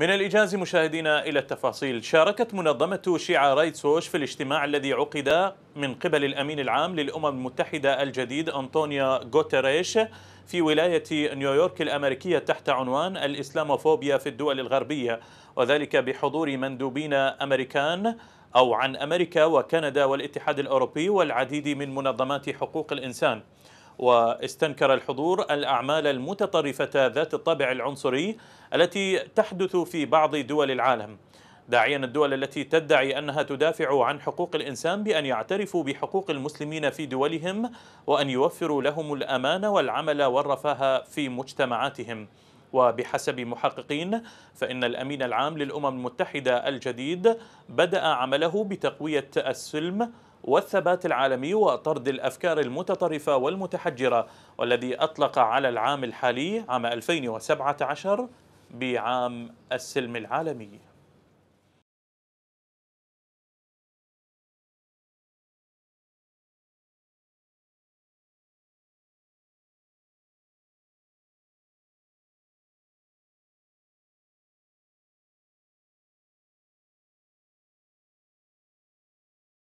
من الإجاز مشاهدينا إلى التفاصيل شاركت منظمة شيعة رايتسوش في الاجتماع الذي عقد من قبل الأمين العام للأمم المتحدة الجديد أنطونيا غوتريش في ولاية نيويورك الأمريكية تحت عنوان الإسلاموفوبيا في الدول الغربية وذلك بحضور مندوبين أمريكان أو عن أمريكا وكندا والاتحاد الأوروبي والعديد من منظمات حقوق الإنسان واستنكر الحضور الأعمال المتطرفة ذات الطابع العنصري التي تحدث في بعض دول العالم داعيا الدول التي تدعي انها تدافع عن حقوق الانسان بان يعترفوا بحقوق المسلمين في دولهم وان يوفروا لهم الامان والعمل والرفاه في مجتمعاتهم. وبحسب محققين فإن الأمين العام للأمم المتحدة الجديد بدأ عمله بتقوية السلم والثبات العالمي وطرد الأفكار المتطرفة والمتحجرة والذي أطلق على العام الحالي عام 2017 بعام السلم العالمي